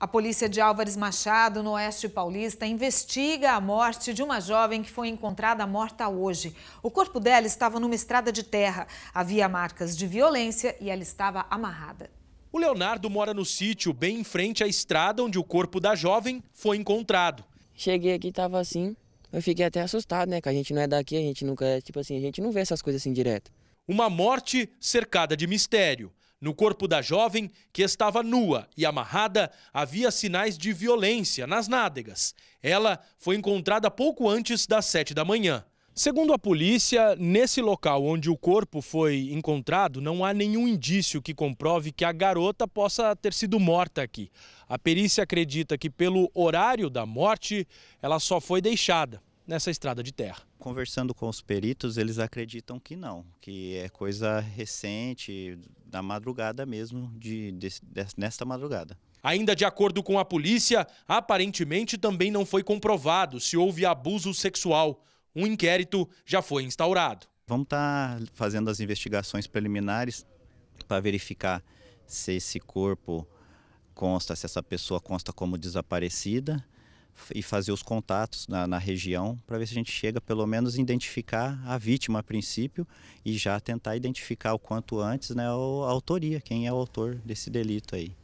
A polícia de Álvares Machado, no Oeste Paulista, investiga a morte de uma jovem que foi encontrada morta hoje. O corpo dela estava numa estrada de terra. Havia marcas de violência e ela estava amarrada. O Leonardo mora no sítio, bem em frente à estrada onde o corpo da jovem foi encontrado. Cheguei aqui, estava assim. Eu fiquei até assustado, né? Que a gente não é daqui, a gente nunca é, tipo assim, a gente não vê essas coisas assim direto. Uma morte cercada de mistério. No corpo da jovem, que estava nua e amarrada, havia sinais de violência nas nádegas. Ela foi encontrada pouco antes das sete da manhã. Segundo a polícia, nesse local onde o corpo foi encontrado, não há nenhum indício que comprove que a garota possa ter sido morta aqui. A perícia acredita que, pelo horário da morte, ela só foi deixada nessa estrada de terra. Conversando com os peritos, eles acreditam que não, que é coisa recente, da madrugada mesmo, de, de, de, nesta madrugada. Ainda de acordo com a polícia, aparentemente também não foi comprovado se houve abuso sexual. Um inquérito já foi instaurado. Vamos estar tá fazendo as investigações preliminares para verificar se esse corpo consta, se essa pessoa consta como desaparecida e fazer os contatos na, na região para ver se a gente chega pelo menos identificar a vítima a princípio e já tentar identificar o quanto antes né, a autoria, quem é o autor desse delito aí.